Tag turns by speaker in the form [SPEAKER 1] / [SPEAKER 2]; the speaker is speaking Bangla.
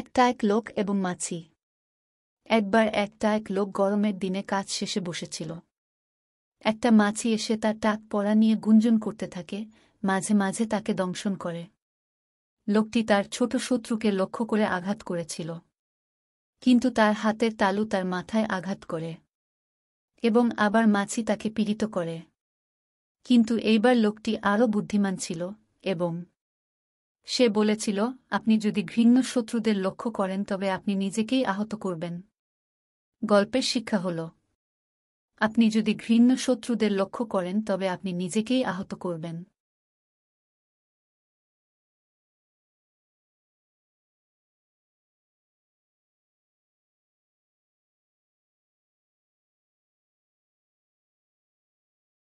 [SPEAKER 1] একটা এক লোক এবং মাছি একবার একটা এক লোক গরমের দিনে কাজ শেষে বসেছিল একটা মাছি এসে তার টাক পড়া নিয়ে গুঞ্জন করতে থাকে মাঝে মাঝে তাকে দংশন করে লোকটি তার ছোট শত্রুকে লক্ষ্য করে আঘাত করেছিল কিন্তু তার হাতের তালু তার মাথায় আঘাত করে এবং আবার মাছি তাকে পীড়িত করে কিন্তু এইবার লোকটি আরও বুদ্ধিমান ছিল এবং সে বলেছিল আপনি যদি ঘৃণ্য শত্রুদের লক্ষ্য করেন তবে আপনি নিজেকেই আহত করবেন গল্পের শিক্ষা হল আপনি যদি ঘৃণ্য শত্রুদের লক্ষ্য করেন তবে আপনি নিজেকেই আহত করবেন